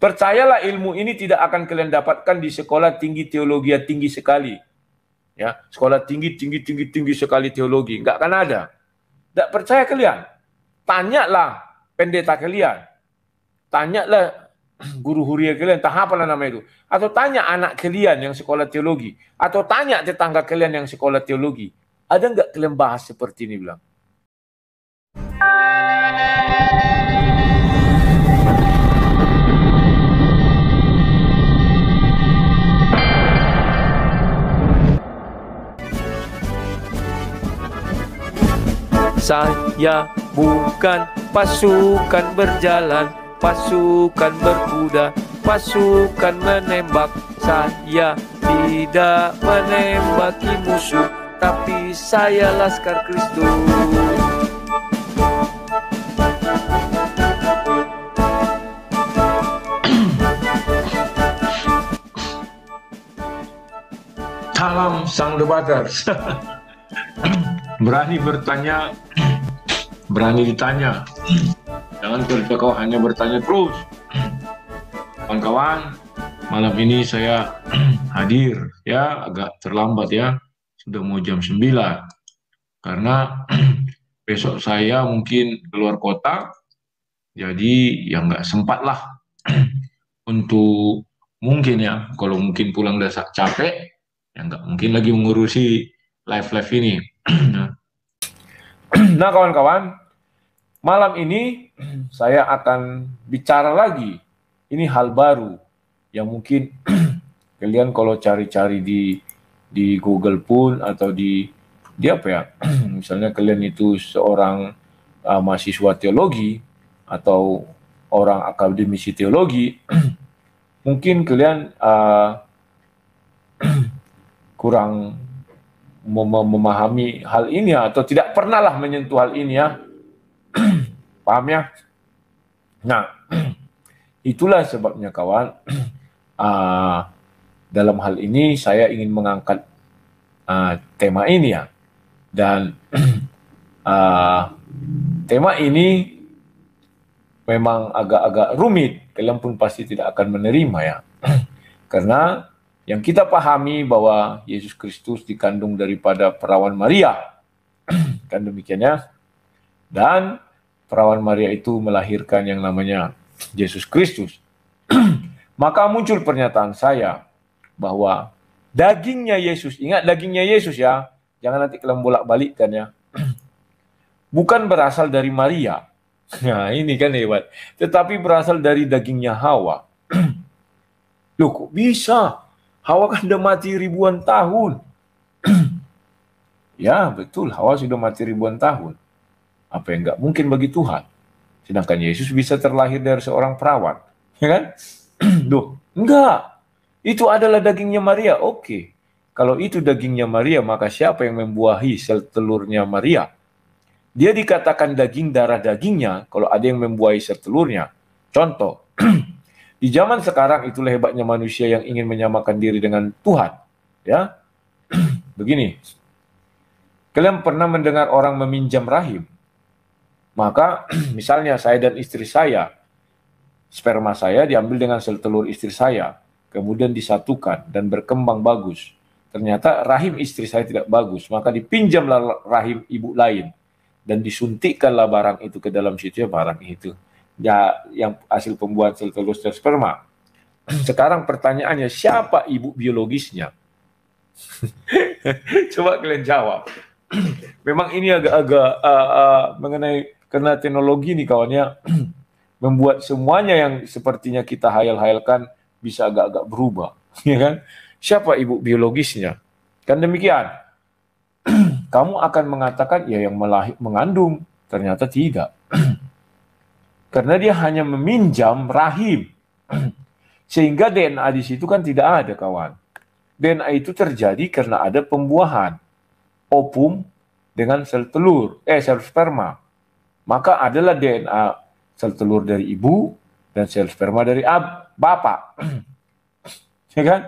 Percayalah ilmu ini tidak akan kalian dapatkan di sekolah tinggi teologi yang tinggi sekali. Ya, sekolah tinggi tinggi tinggi tinggi sekali teologi enggak akan ada. Enggak percaya kalian? Tanyalah pendeta kalian. Tanyalah guru huria kalian, entah apa nama itu. Atau tanya anak kalian yang sekolah teologi. Atau tanya tetangga kalian yang sekolah teologi. Ada enggak kalian bahas seperti ini bilang? Saya bukan pasukan berjalan Pasukan berkuda Pasukan menembak Saya tidak menembaki musuh Tapi saya Laskar Kristus salam sang debaters. Berani bertanya berani ditanya. Jangan kerja kau hanya bertanya terus. Kawan-kawan, malam ini saya hadir ya, agak terlambat ya, sudah mau jam 9. Karena besok saya mungkin keluar kota, jadi ya nggak sempat lah untuk mungkin ya, kalau mungkin pulang dasar capek, ya nggak mungkin lagi mengurusi live-live ini. Nah. nah kawan-kawan, Malam ini saya akan bicara lagi. Ini hal baru yang mungkin kalian kalau cari-cari di di Google pun atau di di apa ya? misalnya kalian itu seorang uh, mahasiswa teologi atau orang akademisi teologi, mungkin kalian uh, kurang mem memahami hal ini atau tidak pernahlah menyentuh hal ini ya Paham ya? Nah, itulah sebabnya kawan uh, dalam hal ini saya ingin mengangkat uh, tema ini ya. Dan uh, tema ini memang agak-agak rumit, kalian pun pasti tidak akan menerima ya. Karena yang kita pahami bahwa Yesus Kristus dikandung daripada perawan Maria. kan demikiannya dan perawan Maria itu melahirkan yang namanya Yesus Kristus. Maka muncul pernyataan saya bahwa dagingnya Yesus, ingat dagingnya Yesus ya, jangan nanti kalian bolak-balikkan ya. Bukan berasal dari Maria. Nah, ini kan hebat. Tetapi berasal dari dagingnya Hawa. Loh, kok bisa? Hawa kan sudah mati ribuan tahun. ya, betul. Hawa sudah mati ribuan tahun. Apa yang nggak mungkin bagi Tuhan? Sedangkan Yesus bisa terlahir dari seorang perawan, ya kan? Duh, enggak. Itu adalah dagingnya Maria. Oke. Kalau itu dagingnya Maria, maka siapa yang membuahi sel telurnya Maria? Dia dikatakan daging darah dagingnya kalau ada yang membuahi sel telurnya. Contoh, di zaman sekarang itulah hebatnya manusia yang ingin menyamakan diri dengan Tuhan. Ya, begini. Kalian pernah mendengar orang meminjam rahim? Maka misalnya saya dan istri saya, sperma saya diambil dengan sel telur istri saya, kemudian disatukan dan berkembang bagus. Ternyata rahim istri saya tidak bagus, maka dipinjamlah rahim ibu lain dan disuntikkanlah barang itu ke dalam situ ya barang itu ya yang hasil pembuahan sel telur sel sperma. Sekarang pertanyaannya siapa ibu biologisnya? Coba kalian jawab. Memang ini agak-agak uh, uh, mengenai karena teknologi ini kawannya membuat semuanya yang sepertinya kita hayal-hayalkan bisa agak-agak berubah, ya kan? Siapa ibu biologisnya? Kan demikian. Kamu akan mengatakan ya yang melahir mengandung, ternyata tidak. karena dia hanya meminjam rahim. Sehingga DNA di situ kan tidak ada, kawan. DNA itu terjadi karena ada pembuahan opum dengan sel telur, eh sel sperma maka adalah DNA sel telur dari ibu dan sel sperma dari ab, bapak. ya kan?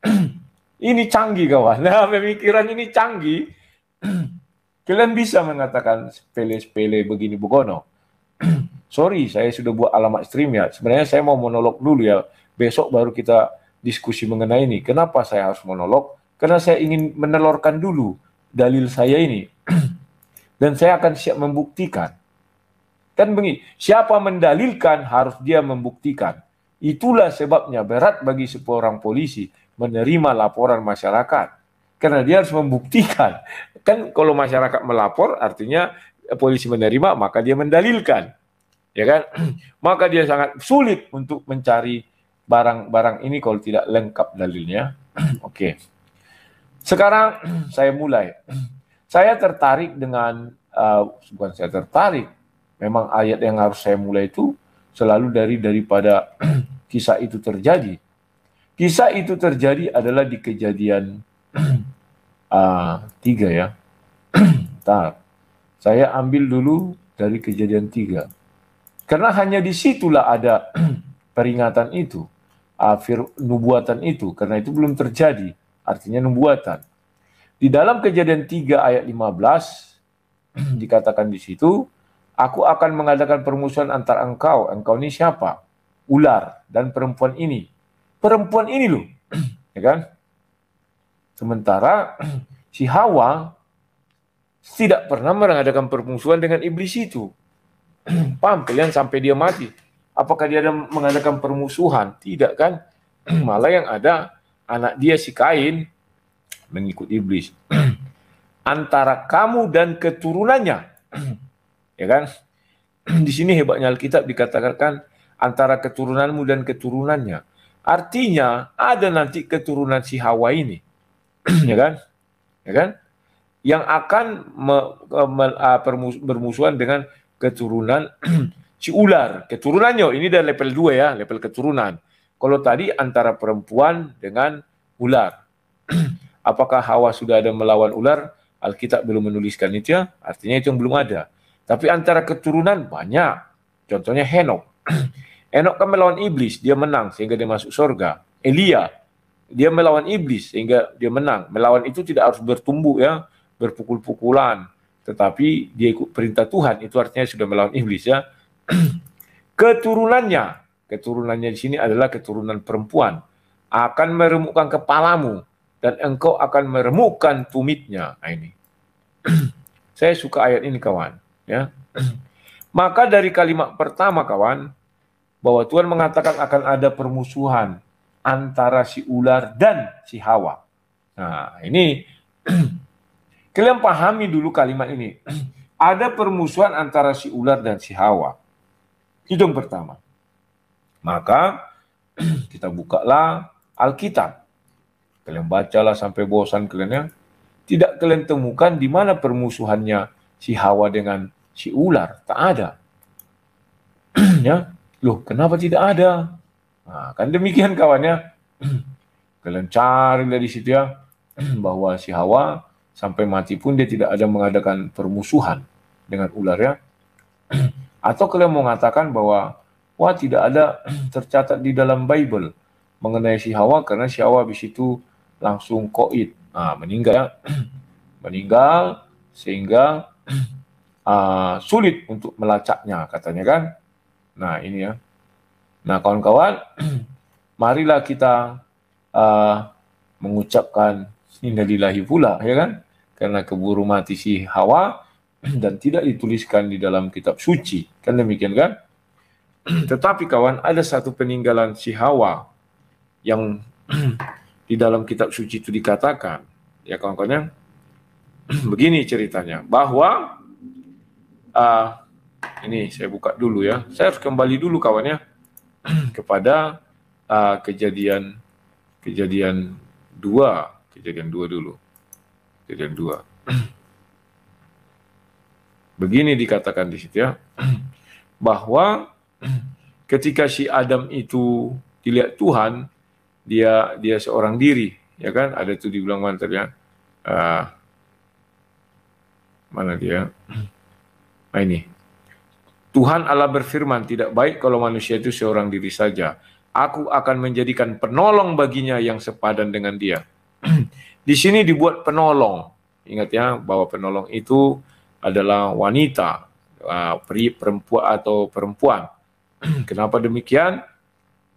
ini canggih kawan. Nah, pemikiran ini canggih. Kalian bisa mengatakan sepele-sepele begini Bugono. Sorry, saya sudah buat alamat stream ya. Sebenarnya saya mau monolog dulu ya. Besok baru kita diskusi mengenai ini. Kenapa saya harus monolog? Karena saya ingin menelorkan dulu dalil saya ini. Dan saya akan siap membuktikan Kan begini, siapa mendalilkan harus dia membuktikan. Itulah sebabnya berat bagi seorang polisi menerima laporan masyarakat. Karena dia harus membuktikan. Kan kalau masyarakat melapor artinya polisi menerima maka dia mendalilkan. Ya kan? maka dia sangat sulit untuk mencari barang-barang ini kalau tidak lengkap dalilnya. Oke. Sekarang saya mulai. Saya tertarik dengan uh, bukan saya tertarik, memang ayat yang harus saya mulai itu selalu dari daripada kisah itu terjadi. Kisah itu terjadi adalah di kejadian uh, tiga ya. Bentar. Saya ambil dulu dari kejadian tiga. Karena hanya disitulah ada peringatan itu. Afir ah, nubuatan itu. Karena itu belum terjadi. Artinya nubuatan. Di dalam kejadian 3 ayat 15 dikatakan di situ Aku akan mengadakan permusuhan antara engkau, engkau ini siapa? Ular dan perempuan ini. Perempuan ini loh, ya kan? Sementara si Hawa tidak pernah mengadakan permusuhan dengan iblis itu. Paham kalian sampai dia mati. Apakah dia ada mengadakan permusuhan? Tidak kan? Malah yang ada anak dia si Kain mengikut iblis. Antara kamu dan keturunannya Ya kan? Di sini hebatnya Alkitab dikatakan antara keturunanmu dan keturunannya. Artinya ada nanti keturunan si Hawa ini. ya kan? Ya kan? Yang akan me, me, me, bermusuhan dengan keturunan si ular. Keturunannya ini dari level 2 ya, level keturunan. Kalau tadi antara perempuan dengan ular. Apakah Hawa sudah ada melawan ular? Alkitab belum menuliskan itu ya, artinya itu yang belum ada. Tapi antara keturunan banyak. Contohnya Henok. Henok kan melawan iblis, dia menang sehingga dia masuk surga. Elia, dia melawan iblis sehingga dia menang. Melawan itu tidak harus bertumbuh ya, berpukul-pukulan. Tetapi dia ikut perintah Tuhan, itu artinya sudah melawan iblis ya. keturunannya, keturunannya di sini adalah keturunan perempuan. Akan meremukkan kepalamu dan engkau akan meremukkan tumitnya. Nah, ini. Saya suka ayat ini kawan Ya. Maka dari kalimat pertama kawan, bahwa Tuhan mengatakan akan ada permusuhan antara si ular dan si Hawa. Nah, ini kalian pahami dulu kalimat ini. ada permusuhan antara si ular dan si Hawa. Itu yang pertama. Maka kita bukalah Alkitab. Kalian bacalah sampai bosan kalian ya. Tidak kalian temukan di mana permusuhannya si Hawa dengan si ular, tak ada. ya, loh kenapa tidak ada? Nah, kan demikian kawannya. Kalian cari dari situ ya, bahwa si Hawa sampai mati pun dia tidak ada mengadakan permusuhan dengan ular ya. Atau kalian mau mengatakan bahwa wah tidak ada tercatat di dalam Bible mengenai si Hawa karena si Hawa habis itu langsung koit, nah, meninggal ya. meninggal sehingga Ah, sulit untuk melacaknya katanya kan. Nah ini ya. Nah kawan-kawan, marilah kita uh, mengucapkan innalillahi pula ya kan, karena keburu mati si Hawa dan tidak dituliskan di dalam kitab suci kan demikian kan. Tetapi kawan ada satu peninggalan si Hawa yang di dalam kitab suci itu dikatakan ya kawan kawan ya. begini ceritanya bahwa uh, ini saya buka dulu ya. Saya harus kembali dulu kawannya kepada uh, kejadian kejadian dua, kejadian dua dulu, kejadian dua. Begini dikatakan di situ ya, bahwa ketika si Adam itu dilihat Tuhan, dia dia seorang diri, ya kan? Ada tuh dibilang bulan ya. Uh, mana dia? Nah ini. Tuhan Allah berfirman, tidak baik kalau manusia itu seorang diri saja. Aku akan menjadikan penolong baginya yang sepadan dengan dia. Di sini dibuat penolong. Ingat ya bahwa penolong itu adalah wanita, ah, peri perempuan atau perempuan. Kenapa demikian?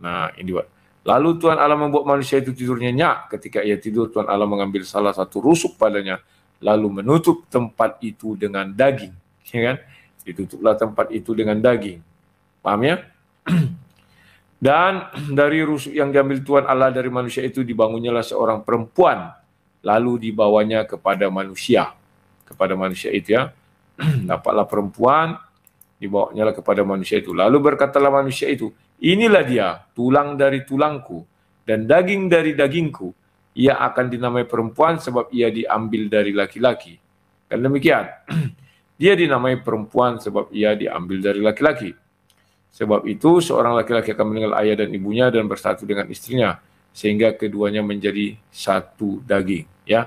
Nah, ini buat. Lalu Tuhan Allah membuat manusia itu tidur nyenyak. Ketika ia tidur, Tuhan Allah mengambil salah satu rusuk padanya, lalu menutup tempat itu dengan daging ya kan? Ditutuplah tempat itu dengan daging. Paham ya? Dan dari rusuk yang diambil Tuhan Allah dari manusia itu dibangunnyalah seorang perempuan lalu dibawanya kepada manusia. Kepada manusia itu ya. Dapatlah perempuan dibawanyalah kepada manusia itu. Lalu berkatalah manusia itu, inilah dia tulang dari tulangku dan daging dari dagingku. Ia akan dinamai perempuan sebab ia diambil dari laki-laki. Dan demikian. Dia dinamai perempuan sebab ia diambil dari laki-laki. Sebab itu seorang laki-laki akan meninggal ayah dan ibunya dan bersatu dengan istrinya sehingga keduanya menjadi satu daging, ya.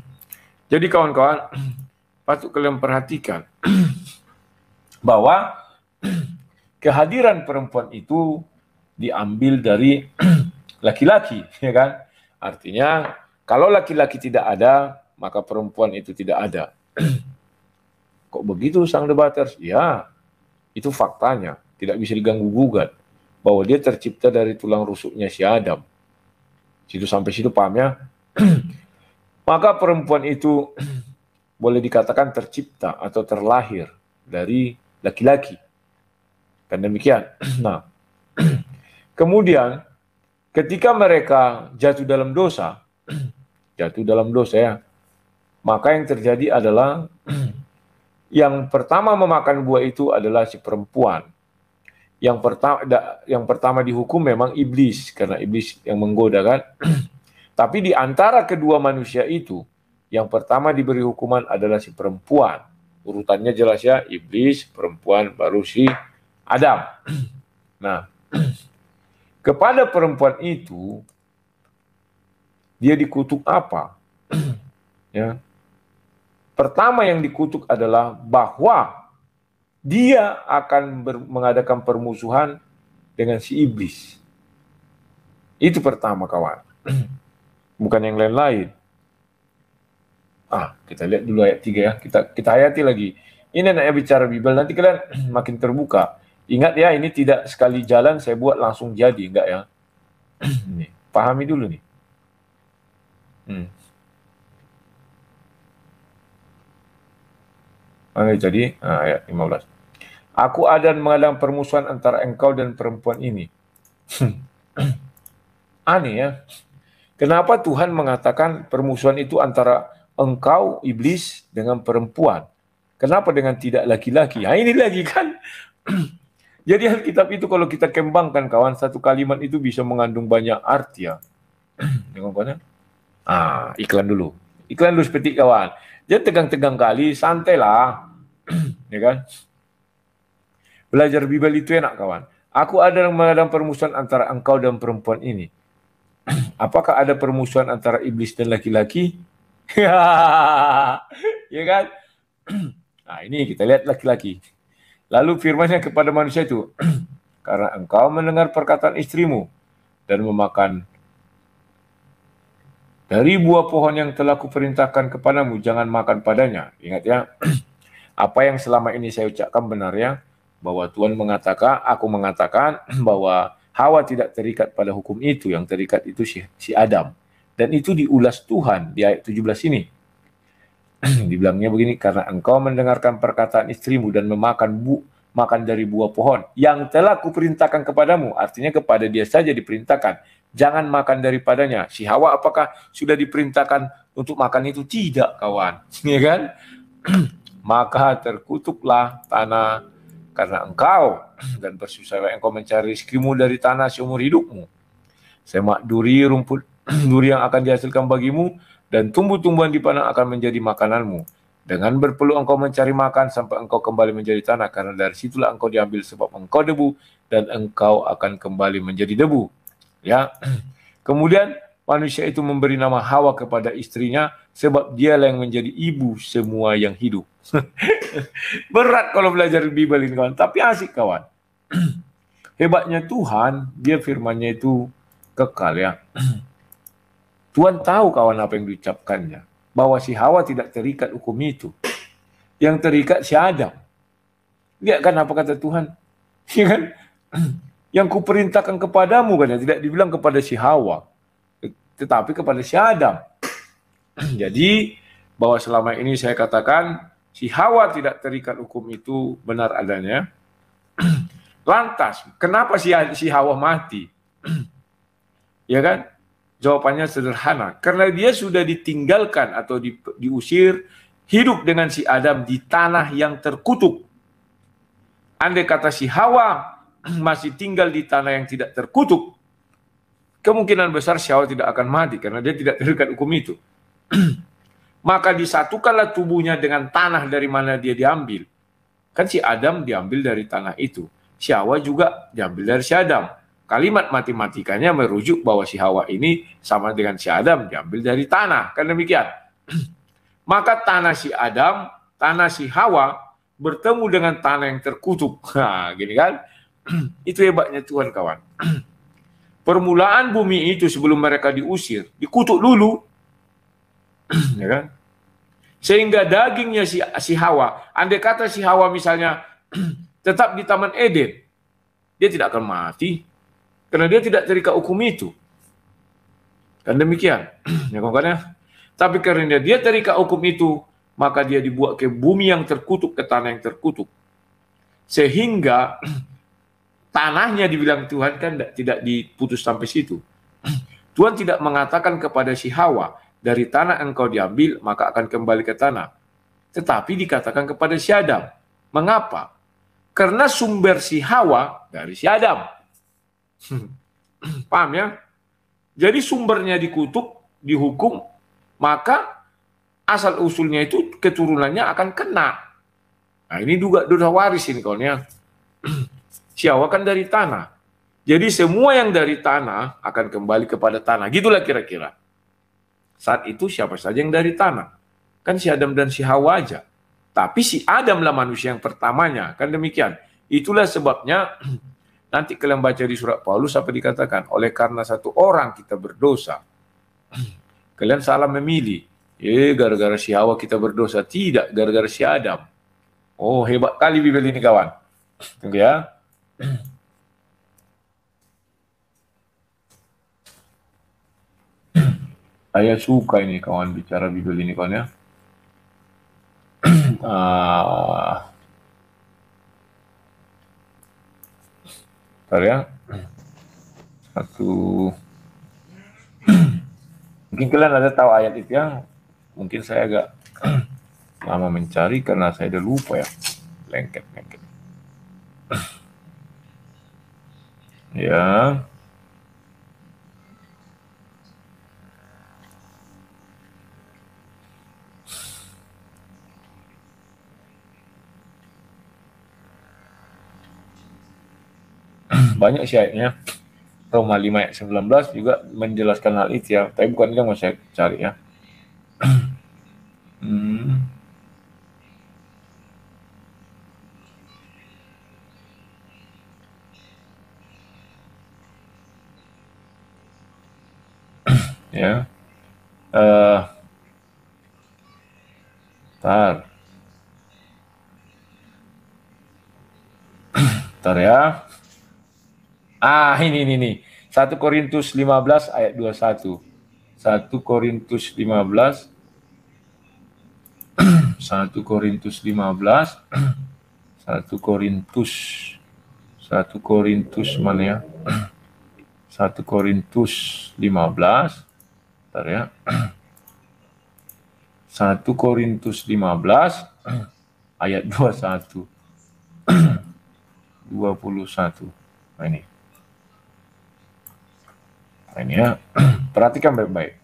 Jadi kawan-kawan patut kalian perhatikan bahwa kehadiran perempuan itu diambil dari laki-laki, ya kan? Artinya kalau laki-laki tidak ada, maka perempuan itu tidak ada. Kok begitu sang debaters? Ya, itu faktanya. Tidak bisa diganggu-gugat. Bahwa dia tercipta dari tulang rusuknya si Adam. Situ sampai situ paham ya Maka perempuan itu boleh dikatakan tercipta atau terlahir dari laki-laki. Kan demikian. Nah, kemudian ketika mereka jatuh dalam dosa, jatuh dalam dosa ya, maka yang terjadi adalah yang pertama memakan buah itu adalah si perempuan. Yang pertama yang pertama dihukum memang iblis karena iblis yang menggoda kan. Tapi di antara kedua manusia itu yang pertama diberi hukuman adalah si perempuan. Urutannya jelas ya, iblis, perempuan, baru si Adam. Nah, kepada perempuan itu dia dikutuk apa? ya. Pertama yang dikutuk adalah bahwa dia akan mengadakan permusuhan dengan si iblis. Itu pertama kawan. Bukan yang lain-lain. Ah, kita lihat dulu ayat 3 ya. Kita kita hayati lagi. Ini anaknya bicara Bible nanti kalian makin terbuka. Ingat ya, ini tidak sekali jalan saya buat langsung jadi, enggak ya. nih, pahami dulu nih. Hmm. Maka jadi ah, ayat 15. Aku ada mengadang permusuhan antara engkau dan perempuan ini. Aneh ya. Kenapa Tuhan mengatakan permusuhan itu antara engkau iblis dengan perempuan? Kenapa dengan tidak laki-laki? Nah, ini lagi kan. Jadi Alkitab itu kalau kita kembangkan kawan satu kalimat itu bisa mengandung banyak arti ya. Ah, iklan dulu. Iklan dulu seperti kawan. Jadi tegang-tegang kali, santai lah, ya kan? Belajar Bible itu enak kawan. Aku ada yang mengadang permusuhan antara engkau dan perempuan ini. Apakah ada permusuhan antara iblis dan laki-laki? ya kan? nah ini kita lihat laki-laki. Lalu firmannya kepada manusia itu, karena engkau mendengar perkataan istrimu dan memakan dari buah pohon yang telah kuperintahkan kepadamu, jangan makan padanya. Ingat ya, apa yang selama ini saya ucapkan benar ya, bahwa Tuhan mengatakan, aku mengatakan bahwa Hawa tidak terikat pada hukum itu, yang terikat itu si, si Adam. Dan itu diulas Tuhan di ayat 17 ini. Dibilangnya begini, karena engkau mendengarkan perkataan istrimu dan memakan bu, makan dari buah pohon yang telah kuperintahkan kepadamu, artinya kepada dia saja diperintahkan jangan makan daripadanya. Si Hawa apakah sudah diperintahkan untuk makan itu? Tidak, kawan. Ya kan? Maka terkutuklah tanah karena engkau dan bersusahlah engkau mencari rezekimu dari tanah seumur hidupmu. Semak duri rumput duri yang akan dihasilkan bagimu dan tumbuh-tumbuhan di padang akan menjadi makananmu. Dengan berpeluh engkau mencari makan sampai engkau kembali menjadi tanah karena dari situlah engkau diambil sebab engkau debu dan engkau akan kembali menjadi debu ya. Kemudian manusia itu memberi nama Hawa kepada istrinya sebab dialah yang menjadi ibu semua yang hidup. Berat kalau belajar Bible ini kawan, tapi asik kawan. Hebatnya Tuhan, dia firmannya itu kekal ya. Tuhan tahu kawan apa yang diucapkannya. Bahwa si Hawa tidak terikat hukum itu. Yang terikat si Adam. Lihat kan apa kata Tuhan. Ya kan? yang kuperintahkan kepadamu kan ya. tidak dibilang kepada si Hawa tetapi kepada si Adam. Jadi bahwa selama ini saya katakan si Hawa tidak terikat hukum itu benar adanya. Lantas, kenapa si, si Hawa mati? ya kan? Jawabannya sederhana, karena dia sudah ditinggalkan atau di, diusir hidup dengan si Adam di tanah yang terkutuk. Andai kata si Hawa masih tinggal di tanah yang tidak terkutuk, kemungkinan besar Syawal tidak akan mati karena dia tidak terikat hukum itu. Maka disatukanlah tubuhnya dengan tanah dari mana dia diambil. Kan si Adam diambil dari tanah itu. Si Hawa juga diambil dari si Adam. Kalimat matematikanya merujuk bahwa si Hawa ini sama dengan si Adam diambil dari tanah. Kan demikian. Maka tanah si Adam, tanah si Hawa bertemu dengan tanah yang terkutuk. Nah, gini kan? itu hebatnya Tuhan kawan. Permulaan bumi itu sebelum mereka diusir, dikutuk dulu. ya kan? Sehingga dagingnya si, si Hawa, andai kata si Hawa misalnya tetap di Taman Eden, dia tidak akan mati. Karena dia tidak terikat hukum itu. Kan demikian. ya kan? Tapi karena dia terikat hukum itu, maka dia dibuat ke bumi yang terkutuk, ke tanah yang terkutuk. Sehingga tanahnya dibilang Tuhan kan tidak diputus sampai situ. Tuhan tidak mengatakan kepada si Hawa, dari tanah engkau diambil, maka akan kembali ke tanah. Tetapi dikatakan kepada si Adam. Mengapa? Karena sumber si Hawa dari si Adam. Paham ya? Jadi sumbernya dikutuk, dihukum, maka asal usulnya itu keturunannya akan kena. Nah ini juga dosa waris ini kalau Siawa kan dari tanah. Jadi semua yang dari tanah akan kembali kepada tanah. Gitulah kira-kira. Saat itu siapa saja yang dari tanah. Kan si Adam dan si Hawa aja. Tapi si Adam lah manusia yang pertamanya. Kan demikian. Itulah sebabnya nanti kalian baca di surat Paulus apa dikatakan. Oleh karena satu orang kita berdosa. Kalian salah memilih. Eh, gara-gara si Hawa kita berdosa. Tidak, gara-gara si Adam. Oh, hebat kali Bibel ini kawan. Tunggu ya. Saya suka ini kawan bicara Bible ini kawan ya. uh, ah. Tadi ya. Satu. Mungkin kalian ada tahu ayat itu ya. Mungkin saya agak lama mencari karena saya udah lupa ya. Lengket, lengket. Ya. Banyak sih ayatnya. Roma 5 ayat 19 juga menjelaskan hal itu ya. Tapi bukan itu yang mau saya cari ya. hmm. ya uh, tar tar ya ah ini ini nih 1 Korintus 15 ayat 21 1 Korintus 15 1 Korintus 15 1 Korintus 1 Korintus mana ya 1 Korintus 15 Bentar ya. 1 Korintus 15 ayat 21 21. Nah ini. Nah ini ya. Perhatikan baik-baik.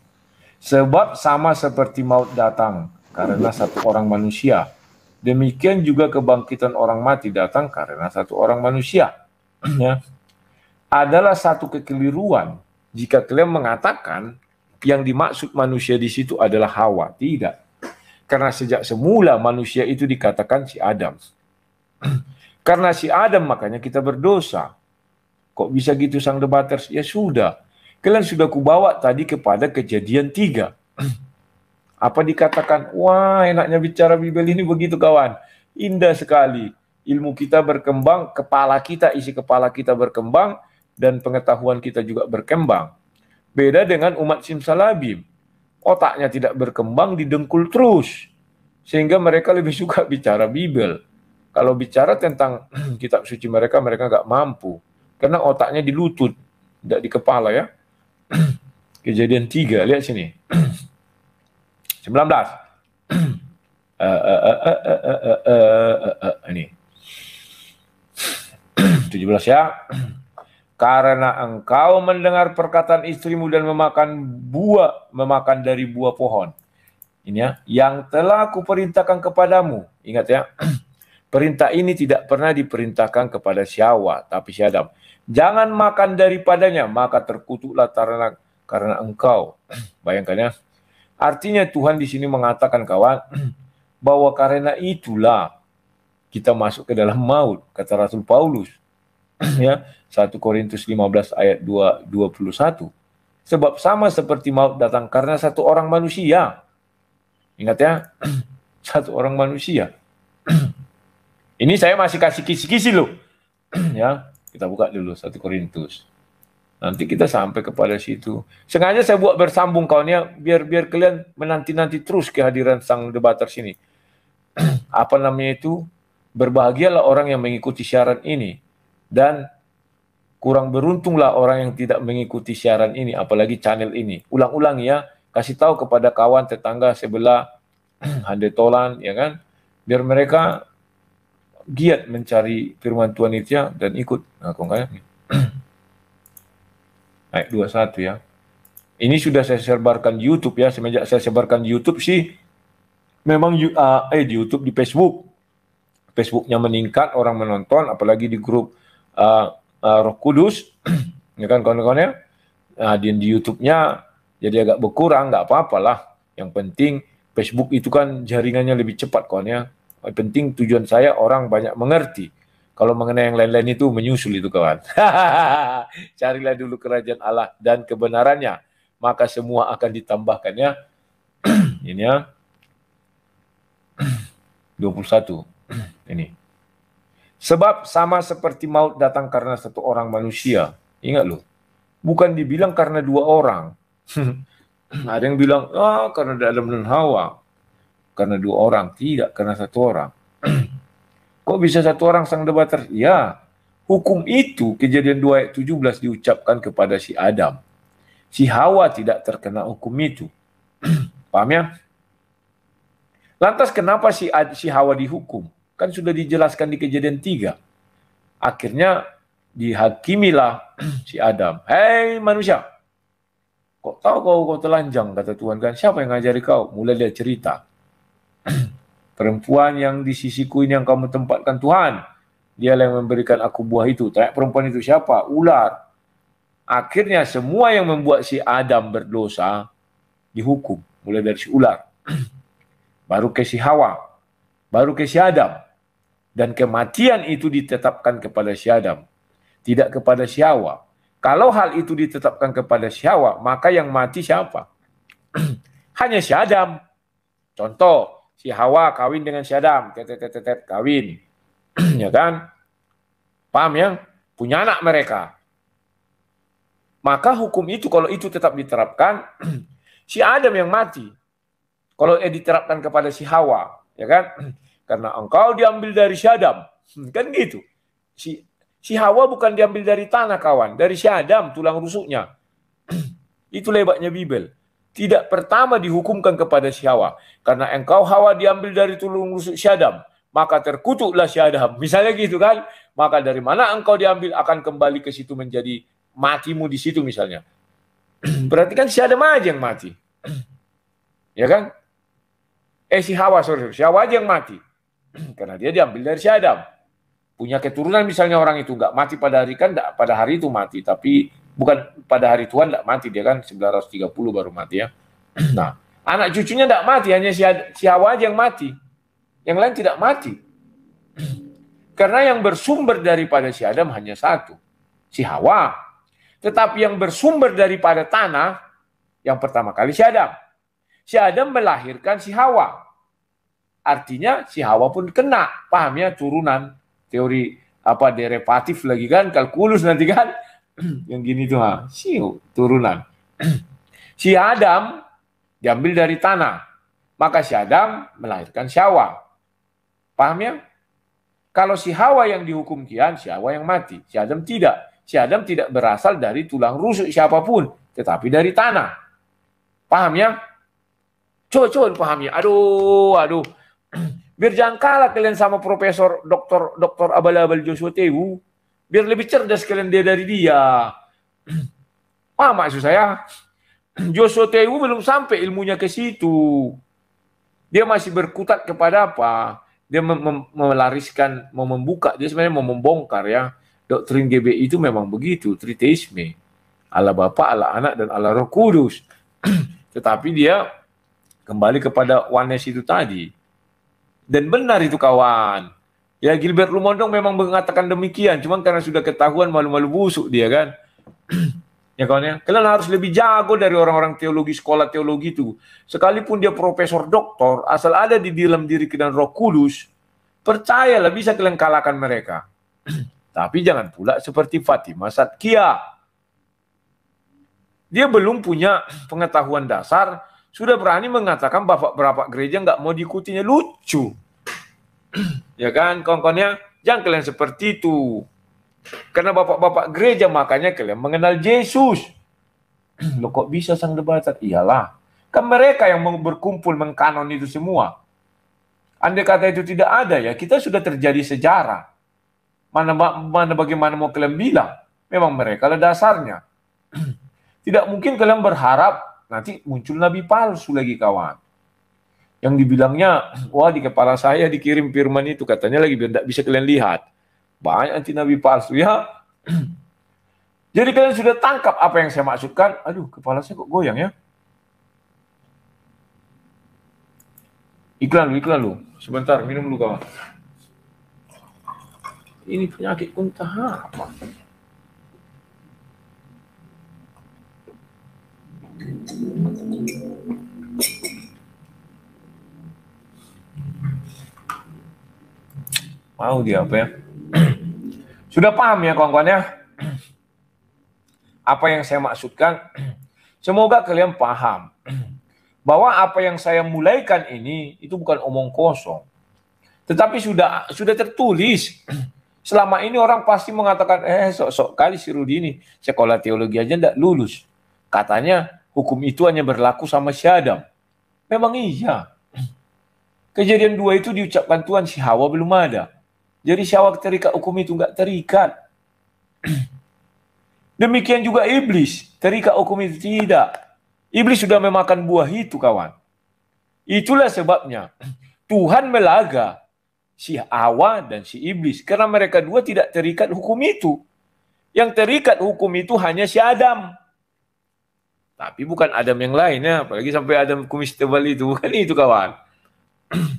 Sebab sama seperti maut datang karena satu orang manusia. Demikian juga kebangkitan orang mati datang karena satu orang manusia. ya. Adalah satu kekeliruan jika kalian mengatakan yang dimaksud manusia di situ adalah Hawa. Tidak. Karena sejak semula manusia itu dikatakan si Adam. Karena si Adam makanya kita berdosa. Kok bisa gitu sang debaters? Ya sudah. Kalian sudah kubawa tadi kepada kejadian tiga. Apa dikatakan? Wah enaknya bicara Bibel ini begitu kawan. Indah sekali. Ilmu kita berkembang, kepala kita, isi kepala kita berkembang, dan pengetahuan kita juga berkembang. Beda dengan umat simsalabim. Otaknya tidak berkembang, didengkul terus. Sehingga mereka lebih suka bicara Bible. Kalau bicara tentang kitab suci mereka, mereka nggak mampu. Karena otaknya di lutut, tidak di kepala ya. Kejadian tiga lihat sini. 19. Ini. 17 ya. Karena engkau mendengar perkataan istrimu dan memakan buah, memakan dari buah pohon. Ini ya, yang telah aku perintahkan kepadamu. Ingat ya, perintah ini tidak pernah diperintahkan kepada Syawa, tapi Syadam. Jangan makan daripadanya, maka terkutuklah karena karena engkau. Bayangkan ya. Artinya Tuhan di sini mengatakan kawan bahwa karena itulah kita masuk ke dalam maut, kata Rasul Paulus ya 1 Korintus 15 ayat 2 21 sebab sama seperti maut datang karena satu orang manusia ingat ya satu orang manusia ini saya masih kasih kisi-kisi loh ya kita buka dulu 1 Korintus nanti kita sampai kepada situ sengaja saya buat bersambung kawannya biar biar kalian menanti-nanti terus kehadiran sang debater sini apa namanya itu berbahagialah orang yang mengikuti syarat ini dan kurang beruntunglah orang yang tidak mengikuti siaran ini, apalagi channel ini. Ulang-ulang ya, kasih tahu kepada kawan, tetangga, sebelah, handetolan, ya kan? Biar mereka giat mencari firman Tuhan itu ya, dan ikut. Nah, kok kayak naik 21 ya. Ini sudah saya sebarkan di YouTube ya, semenjak saya sebarkan di YouTube sih, memang uh, eh di YouTube, di Facebook. Facebooknya meningkat, orang menonton, apalagi di grup uh, uh, Roh Kudus, ya kan kawan-kawan ya. Nah, di, di YouTube-nya jadi agak berkurang, nggak apa-apalah. Yang penting Facebook itu kan jaringannya lebih cepat kawan ya. Yang penting tujuan saya orang banyak mengerti. Kalau mengenai yang lain-lain itu menyusul itu kawan. Carilah dulu kerajaan Allah dan kebenarannya, maka semua akan ditambahkan ya. Ini ya. 21 ini. Sebab sama seperti maut datang karena satu orang manusia. Ingat loh. Bukan dibilang karena dua orang. Ada yang bilang, ah karena Adam dan Hawa. Karena dua orang. Tidak, karena satu orang. Kok bisa satu orang sang debater? Ya, hukum itu kejadian 2 ayat 17 diucapkan kepada si Adam. Si Hawa tidak terkena hukum itu. Paham ya? Lantas kenapa si, si Hawa dihukum? Kan sudah dijelaskan di kejadian tiga. Akhirnya dihakimilah si Adam. Hei manusia, kok tahu kau kau telanjang kata Tuhan kan? Siapa yang ngajari kau? Mulai dia cerita. perempuan yang di sisiku ini yang kamu tempatkan Tuhan, dialah yang memberikan aku buah itu. Tanya perempuan itu siapa? Ular. Akhirnya semua yang membuat si Adam berdosa dihukum. Mulai dari si ular. baru ke si Hawa. Baru ke si Adam dan kematian itu ditetapkan kepada Syadam, tidak kepada Syawa. Kalau hal itu ditetapkan kepada Syawa, maka yang mati siapa? Hanya Syadam. Contoh, si Hawa kawin dengan Syadam, tetetetet kawin. ya kan? Paham ya? Punya anak mereka. Maka hukum itu kalau itu tetap diterapkan, si Adam yang mati. Kalau eh, diterapkan kepada si Hawa, ya kan? Karena engkau diambil dari Syadam. Hmm, kan gitu. Si, si Hawa bukan diambil dari tanah kawan. Dari Syadam tulang rusuknya. Itu lebatnya Bibel. Tidak pertama dihukumkan kepada si Hawa. Karena engkau Hawa diambil dari tulang rusuk Syadam. Maka terkutuklah Syadam. Misalnya gitu kan. Maka dari mana engkau diambil akan kembali ke situ menjadi matimu di situ misalnya. Berarti kan Syadam aja yang mati. ya kan? Eh si Hawa, sorry, si Hawa aja yang mati. Karena dia diambil dari si Adam. Punya keturunan misalnya orang itu nggak mati pada hari kan, gak pada hari itu mati. Tapi bukan pada hari Tuhan nggak mati. Dia kan 930 baru mati ya. Nah, anak cucunya tidak mati. Hanya si, si Hawa aja yang mati. Yang lain tidak mati. Karena yang bersumber daripada si Adam hanya satu. Si Hawa. Tetapi yang bersumber daripada tanah, yang pertama kali si Adam. Si Adam melahirkan si Hawa artinya si Hawa pun kena pahamnya turunan teori apa derivatif lagi kan kalkulus nanti kan yang gini tuh ha turunan si Adam diambil dari tanah maka si Adam melahirkan si Hawa paham ya? kalau si Hawa yang dihukum kian si Hawa yang mati si Adam tidak si Adam tidak berasal dari tulang rusuk siapapun tetapi dari tanah Pahamnya? ya coba coba pahamnya aduh aduh biar kalah kalian sama profesor doktor doktor abal-abal Joshua Tehu. biar lebih cerdas kalian dia dari dia Paham maksud saya Joshua Tehu belum sampai ilmunya ke situ dia masih berkutat kepada apa dia mem mem melariskan mau membuka dia sebenarnya mau membongkar ya doktrin GBI itu memang begitu triteisme Allah Bapa Allah Anak dan Allah Roh Kudus tetapi dia kembali kepada oneness itu tadi dan benar itu kawan. Ya Gilbert Lumondong memang mengatakan demikian, Cuma karena sudah ketahuan malu-malu busuk dia kan. ya kawan ya, kalian harus lebih jago dari orang-orang teologi sekolah teologi itu. Sekalipun dia profesor doktor, asal ada di dalam diri dan roh kudus, percayalah bisa kalian kalahkan mereka. Tapi jangan pula seperti Fatimah Satkia. Dia belum punya pengetahuan dasar sudah berani mengatakan bapak-bapak gereja nggak mau diikutinya lucu. ya kan, kawan jangan kalian seperti itu. Karena bapak-bapak gereja makanya kalian mengenal Yesus. lo kok bisa sang debatan? Iyalah, kan mereka yang mau berkumpul mengkanon itu semua. Andai kata itu tidak ada ya, kita sudah terjadi sejarah. Mana, mana bagaimana mau kalian bilang? Memang mereka lah dasarnya. Tidak mungkin kalian berharap nanti muncul nabi palsu lagi kawan. Yang dibilangnya, wah di kepala saya dikirim firman itu, katanya lagi biar tidak bisa kalian lihat. Banyak nanti nabi palsu ya. Jadi kalian sudah tangkap apa yang saya maksudkan. Aduh, kepala saya kok goyang ya. Iklan lu, iklan lu. Sebentar, minum dulu kawan. Ini penyakit pun Mau apa ya. Sudah paham ya kawan-kawan ya? Apa yang saya maksudkan? Semoga kalian paham bahwa apa yang saya mulaikan ini itu bukan omong kosong. Tetapi sudah sudah tertulis. Selama ini orang pasti mengatakan, eh sok-sok kali si Rudi ini sekolah teologi aja ndak lulus. Katanya hukum itu hanya berlaku sama si Adam. Memang iya. Kejadian dua itu diucapkan Tuhan si Hawa belum ada. Jadi si Hawa terikat hukum itu nggak terikat. Demikian juga iblis, terikat hukum itu tidak. Iblis sudah memakan buah itu kawan. Itulah sebabnya Tuhan melaga si Hawa dan si iblis karena mereka dua tidak terikat hukum itu. Yang terikat hukum itu hanya si Adam. Tapi bukan Adam yang lainnya, apalagi sampai Adam kumis tebal itu, bukan itu kawan.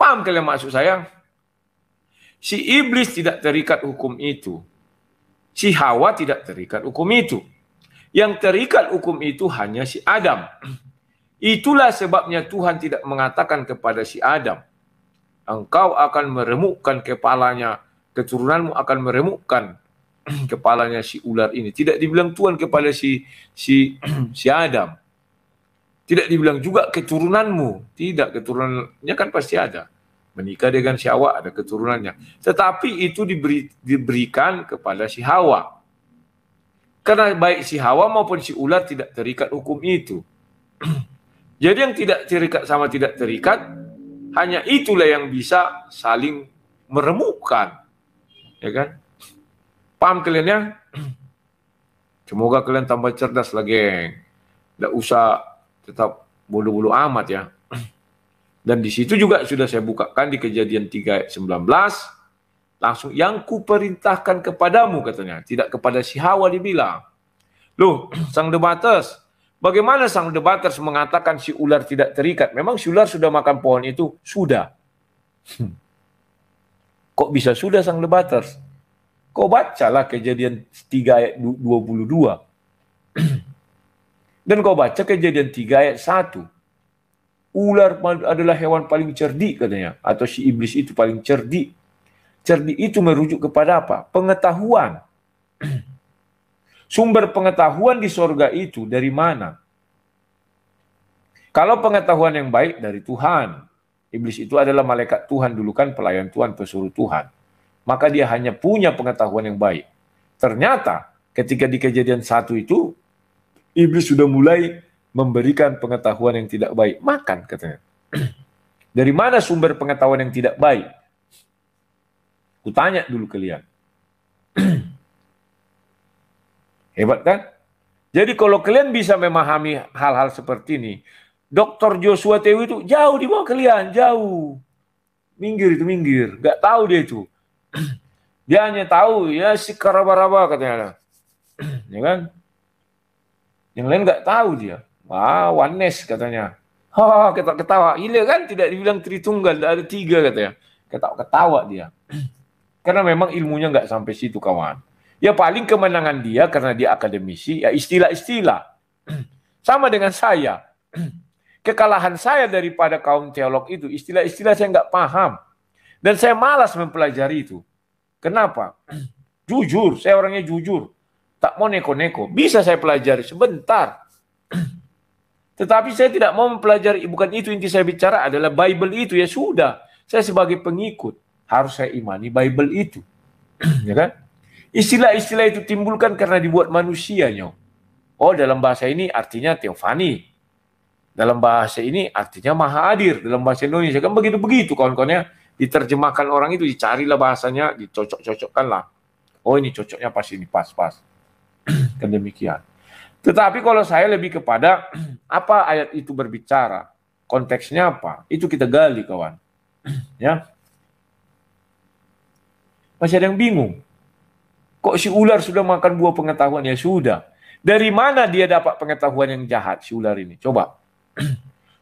Paham kalian maksud saya? Si iblis tidak terikat hukum itu. Si Hawa tidak terikat hukum itu. Yang terikat hukum itu hanya si Adam. Itulah sebabnya Tuhan tidak mengatakan kepada si Adam, engkau akan meremukkan kepalanya, keturunanmu akan meremukkan kepalanya si ular ini. Tidak dibilang tuan kepada si si si Adam. Tidak dibilang juga keturunanmu. Tidak, keturunannya kan pasti ada. Menikah dengan si Hawa ada keturunannya. Tetapi itu diberi, diberikan kepada si Hawa. Karena baik si Hawa maupun si ular tidak terikat hukum itu. Jadi yang tidak terikat sama tidak terikat, hanya itulah yang bisa saling meremukkan. Ya kan? Paham kalian ya? Semoga kalian tambah cerdas lagi, geng. Tidak usah tetap bulu-bulu amat ya. Dan di situ juga sudah saya bukakan di kejadian 3 19 langsung yang kuperintahkan kepadamu katanya, tidak kepada si Hawa dibilang. Loh, sang debatas, bagaimana sang debatas mengatakan si ular tidak terikat? Memang si ular sudah makan pohon itu? Sudah. Hmm. Kok bisa sudah sang debatas? Kau bacalah kejadian 3 ayat 22. Dan kau baca kejadian 3 ayat 1. Ular adalah hewan paling cerdik katanya. Atau si iblis itu paling cerdik. Cerdik itu merujuk kepada apa? Pengetahuan. Sumber pengetahuan di sorga itu dari mana? Kalau pengetahuan yang baik dari Tuhan. Iblis itu adalah malaikat Tuhan dulu kan pelayan Tuhan, pesuruh Tuhan maka dia hanya punya pengetahuan yang baik. Ternyata ketika di kejadian satu itu, iblis sudah mulai memberikan pengetahuan yang tidak baik. Makan katanya. Dari mana sumber pengetahuan yang tidak baik? Kutanya dulu kalian. Hebat kan? Jadi kalau kalian bisa memahami hal-hal seperti ini, Dr. Joshua Tewi itu jauh di bawah kalian, jauh. Minggir itu minggir, Gak tahu dia itu. Dia hanya tahu ya si karaba-raba katanya. ya kan? Yang lain nggak tahu dia. Wah, wanes katanya. Oh, kita ketawa. Gila kan tidak dibilang tritunggal, ada tiga katanya. Ketawa, ketawa dia. Karena memang ilmunya nggak sampai situ kawan. Ya paling kemenangan dia karena dia akademisi, ya istilah-istilah. Sama dengan saya. Kekalahan saya daripada kaum teolog itu, istilah-istilah saya nggak paham. Dan saya malas mempelajari itu. Kenapa? Jujur, saya orangnya jujur. Tak mau neko-neko. Bisa saya pelajari sebentar. Tetapi saya tidak mau mempelajari, bukan itu inti saya bicara adalah Bible itu. Ya sudah, saya sebagai pengikut harus saya imani Bible itu. ya kan? Istilah-istilah itu timbulkan karena dibuat manusianya. Oh, dalam bahasa ini artinya teofani. Dalam bahasa ini artinya maha hadir. Dalam bahasa Indonesia kan begitu-begitu kawan-kawannya diterjemahkan orang itu dicari lah bahasanya dicocok-cocokkanlah oh ini cocoknya pas ini pas-pas kan demikian tetapi kalau saya lebih kepada apa ayat itu berbicara konteksnya apa itu kita gali kawan ya masih ada yang bingung kok si ular sudah makan buah pengetahuan ya sudah dari mana dia dapat pengetahuan yang jahat si ular ini coba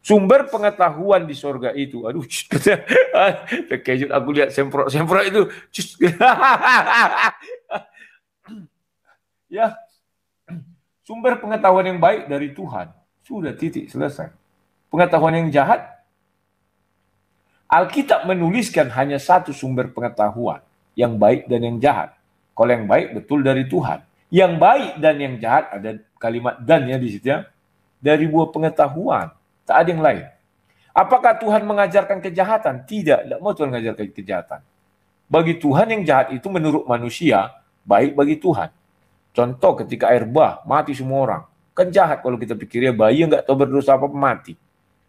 Sumber pengetahuan di sorga itu. Aduh, terkejut aku lihat semprot-semprot itu. ya, sumber pengetahuan yang baik dari Tuhan. Sudah titik, selesai. Pengetahuan yang jahat, Alkitab menuliskan hanya satu sumber pengetahuan, yang baik dan yang jahat. Kalau yang baik betul dari Tuhan. Yang baik dan yang jahat ada kalimat dan ya di situ ya. Dari buah pengetahuan. Tak ada yang lain. Apakah Tuhan mengajarkan kejahatan? Tidak, tidak mau Tuhan mengajarkan kejahatan. Bagi Tuhan yang jahat itu menurut manusia, baik bagi Tuhan. Contoh ketika air bah, mati semua orang. Kan jahat kalau kita pikirnya bayi yang nggak tahu berdosa apa mati.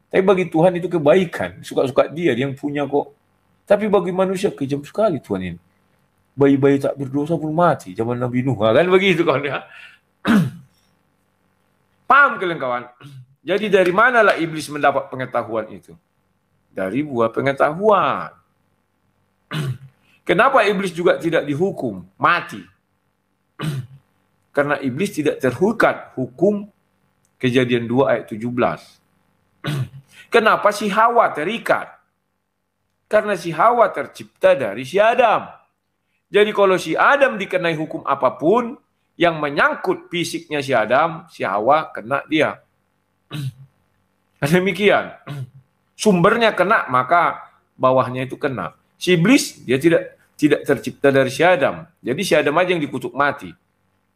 Tapi bagi Tuhan itu kebaikan. Suka-suka dia, dia yang punya kok. Tapi bagi manusia kejam sekali Tuhan ini. Bayi-bayi tak berdosa pun mati. Zaman Nabi Nuh. Kan begitu kawan ya. Paham kalian kawan? Jadi dari manalah iblis mendapat pengetahuan itu? Dari buah pengetahuan. Kenapa iblis juga tidak dihukum? Mati. Karena iblis tidak terhukat hukum kejadian 2 ayat 17. Kenapa si Hawa terikat? Karena si Hawa tercipta dari si Adam. Jadi kalau si Adam dikenai hukum apapun, yang menyangkut fisiknya si Adam, si Hawa kena dia. Demikian. Sumbernya kena, maka bawahnya itu kena. Si iblis, dia tidak tidak tercipta dari si Adam. Jadi si Adam aja yang dikutuk mati.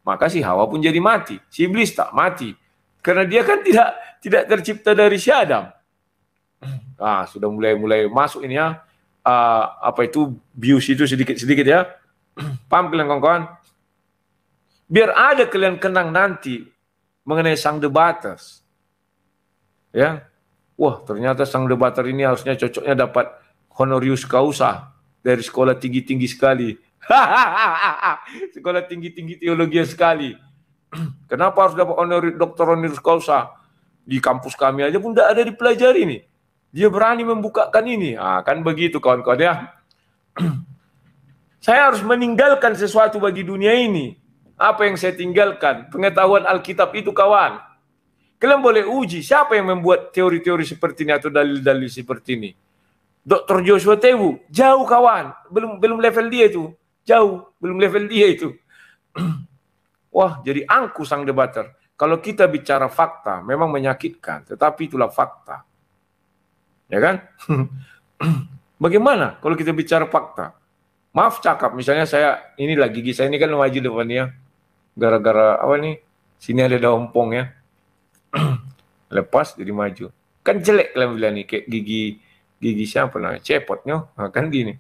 Maka si Hawa pun jadi mati. Si iblis tak mati. Karena dia kan tidak tidak tercipta dari si Adam. Nah, sudah mulai-mulai masuk ini ya. Uh, apa itu bius itu sedikit-sedikit ya. Paham kalian kawan-kawan? Biar ada kalian kenang nanti mengenai sang debatas ya wah ternyata sang debater ini harusnya cocoknya dapat honorius causa dari sekolah tinggi-tinggi sekali sekolah tinggi-tinggi teologi sekali kenapa harus dapat honorius doktor honorius causa di kampus kami aja pun tidak ada dipelajari ini. dia berani membukakan ini ah kan begitu kawan-kawan ya saya harus meninggalkan sesuatu bagi dunia ini apa yang saya tinggalkan? Pengetahuan Alkitab itu kawan. Kalian boleh uji siapa yang membuat teori-teori seperti ini atau dalil-dalil seperti ini. Dr. Joshua Tewu, jauh kawan, belum belum level dia itu, jauh, belum level dia itu. Wah, jadi angku sang debater. Kalau kita bicara fakta, memang menyakitkan, tetapi itulah fakta. Ya kan? Bagaimana kalau kita bicara fakta? Maaf cakap, misalnya saya, inilah gigi saya ini kan maju depannya. Gara-gara, apa nih, sini ada daun pong ya lepas jadi maju kan jelek kalian bilang nih kayak gigi gigi siapa lah cepotnya nah, kan gini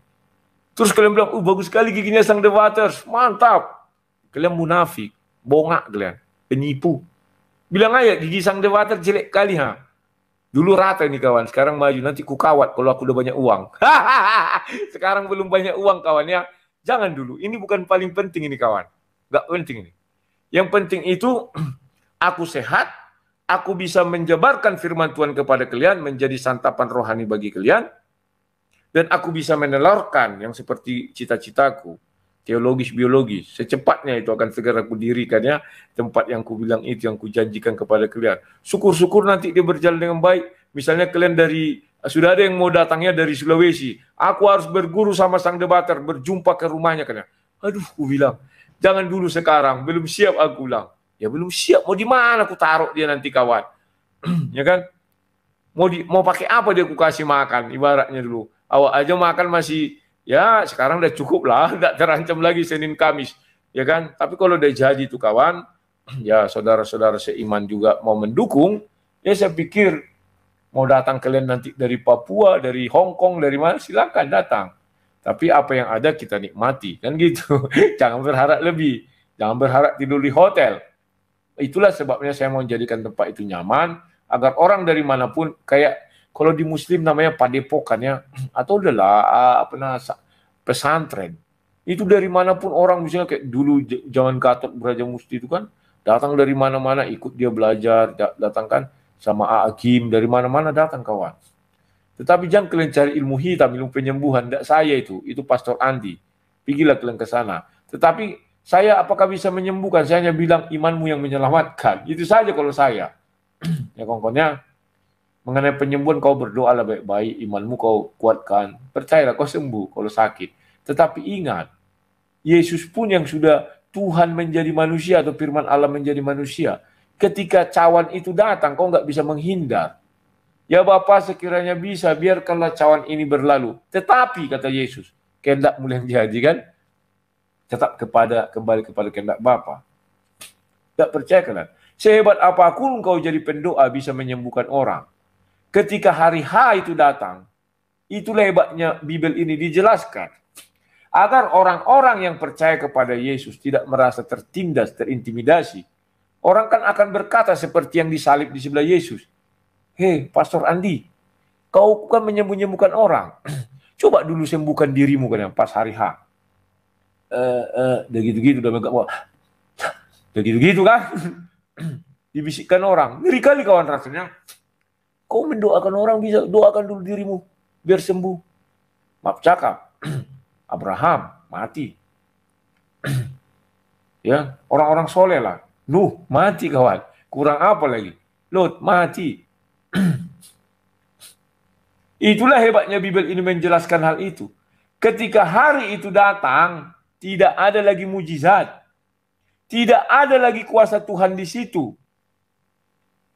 terus kalian bilang oh bagus sekali giginya sang Waters. mantap kalian munafik bongak kalian penipu bilang aja gigi sang Waters jelek kali ha dulu rata nih kawan sekarang maju nanti ku kawat kalau aku udah banyak uang sekarang belum banyak uang kawan ya jangan dulu ini bukan paling penting ini kawan gak penting ini yang penting itu aku sehat aku bisa menjabarkan firman Tuhan kepada kalian menjadi santapan rohani bagi kalian dan aku bisa menelorkan yang seperti cita-citaku teologis biologis secepatnya itu akan segera dirikan ya tempat yang ku bilang itu yang ku janjikan kepada kalian syukur-syukur nanti dia berjalan dengan baik misalnya kalian dari eh, sudah ada yang mau datangnya dari Sulawesi aku harus berguru sama sang debater berjumpa ke rumahnya karena aduh ku bilang jangan dulu sekarang belum siap aku bilang Ya belum siap. Mau di mana aku taruh dia nanti kawan? ya kan? Mau di mau pakai apa dia aku kasih makan ibaratnya dulu. Awak aja makan masih ya sekarang udah cukup lah, tidak terancam lagi Senin Kamis. Ya kan? Tapi kalau udah jadi tuh kawan, ya saudara-saudara seiman juga mau mendukung, ya saya pikir mau datang kalian nanti dari Papua, dari Hong Kong, dari mana silakan datang tapi apa yang ada kita nikmati kan gitu jangan berharap lebih jangan berharap tidur di hotel Itulah sebabnya saya mau jadikan tempat itu nyaman agar orang dari manapun kayak kalau di muslim namanya padepokan ya atau adalah apa nah, pesantren. Itu dari manapun orang misalnya kayak dulu jangan Gatot beraja Musti itu kan datang dari mana-mana ikut dia belajar, datangkan sama Akim dari mana-mana datang kawan. Tetapi jangan kalian cari ilmu hitam, ilmu penyembuhan. Tidak saya itu, itu Pastor Andi. Pergilah kalian ke sana. Tetapi saya apakah bisa menyembuhkan? Saya hanya bilang imanmu yang menyelamatkan. Itu saja kalau saya. ya kongkonya mengenai penyembuhan kau berdoa lah baik-baik, imanmu kau kuatkan. Percayalah kau sembuh kalau sakit. Tetapi ingat, Yesus pun yang sudah Tuhan menjadi manusia atau firman Allah menjadi manusia. Ketika cawan itu datang, kau nggak bisa menghindar. Ya Bapak sekiranya bisa, biarkanlah cawan ini berlalu. Tetapi, kata Yesus, kehendak mulai jadi kan, tetap kepada kembali kepada kehendak Bapa. Tak percaya kan Sehebat apapun kau jadi pendoa bisa menyembuhkan orang. Ketika hari H itu datang, itulah hebatnya Bibel ini dijelaskan. Agar orang-orang yang percaya kepada Yesus tidak merasa tertindas, terintimidasi. Orang kan akan berkata seperti yang disalib di sebelah Yesus. Hei, Pastor Andi, kau kan menyembuh-nyembuhkan orang. Coba dulu sembuhkan dirimu kan yang pas hari H eh uh, eh, udah gitu-gitu udah megang udah gitu-gitu kan dibisikkan orang ngeri kali kawan rasanya kau mendoakan orang bisa doakan dulu dirimu biar sembuh maaf cakap Abraham mati ya orang-orang soleh lah Nuh mati kawan kurang apa lagi Lot mati itulah hebatnya Bible ini menjelaskan hal itu ketika hari itu datang tidak ada lagi mujizat. Tidak ada lagi kuasa Tuhan di situ.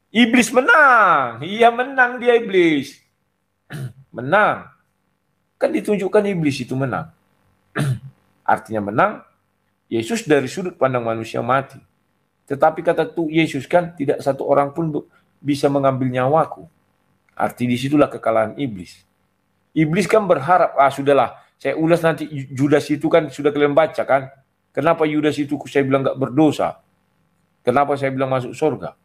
Iblis menang. ia menang dia iblis. menang. Kan ditunjukkan iblis itu menang. Artinya menang, Yesus dari sudut pandang manusia mati. Tetapi kata tuh Yesus kan tidak satu orang pun bisa mengambil nyawaku. Arti disitulah kekalahan iblis. Iblis kan berharap, ah sudahlah saya ulas nanti Judas itu kan sudah kalian baca kan. Kenapa Yudas itu saya bilang nggak berdosa? Kenapa saya bilang masuk surga?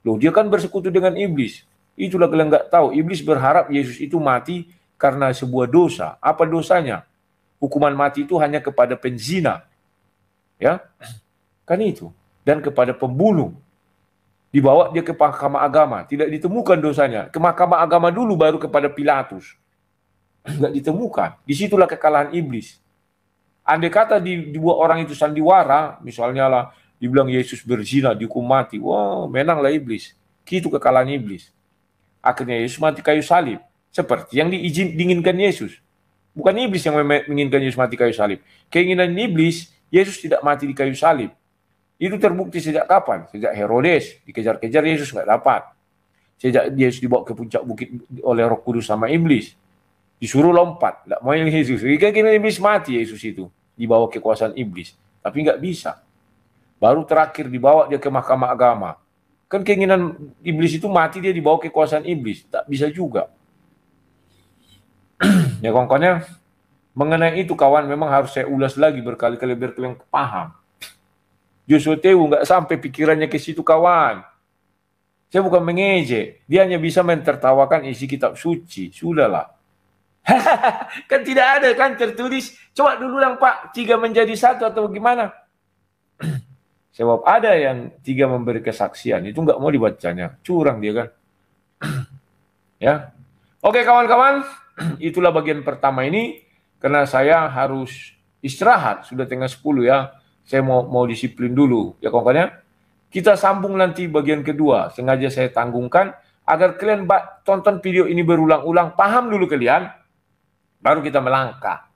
Loh dia kan bersekutu dengan iblis. Itulah kalian nggak tahu. Iblis berharap Yesus itu mati karena sebuah dosa. Apa dosanya? Hukuman mati itu hanya kepada penzina. Ya, kan itu. Dan kepada pembunuh dibawa dia ke mahkamah agama, tidak ditemukan dosanya. Ke mahkamah agama dulu baru kepada Pilatus. nggak ditemukan. Disitulah kekalahan iblis. Andai kata di, dua orang itu sandiwara, misalnya lah dibilang Yesus berzina, dihukum mati, wah wow, menanglah iblis. Itu kekalahan iblis. Akhirnya Yesus mati kayu salib, seperti yang diizin, diinginkan Yesus. Bukan iblis yang menginginkan Yesus mati kayu salib. Keinginan iblis, Yesus tidak mati di kayu salib. Itu terbukti sejak kapan? Sejak Herodes, dikejar-kejar Yesus nggak dapat. Sejak Yesus dibawa ke puncak bukit oleh roh kudus sama iblis disuruh lompat. nggak mau yang Yesus. Jika kini iblis mati Yesus itu. Dibawa kekuasaan iblis. Tapi nggak bisa. Baru terakhir dibawa dia ke mahkamah agama. Kan keinginan iblis itu mati dia dibawa kekuasaan iblis. Tak bisa juga. ya kongkonya mengenai itu kawan memang harus saya ulas lagi berkali-kali biar kalian paham. Joshua Tewu nggak sampai pikirannya ke situ kawan. Saya bukan mengejek, dia hanya bisa mentertawakan isi kitab suci. Sudahlah. kan tidak ada kan tertulis. Coba dulu lang Pak, tiga menjadi satu atau gimana? Sebab ada yang tiga memberi kesaksian, itu nggak mau dibacanya. Curang dia kan. ya. Oke kawan-kawan, itulah bagian pertama ini. Karena saya harus istirahat, sudah tengah 10 ya. Saya mau mau disiplin dulu, ya kawan-kawan ya. Kita sambung nanti bagian kedua, sengaja saya tanggungkan agar kalian tonton video ini berulang-ulang, paham dulu kalian, baru kita melangkah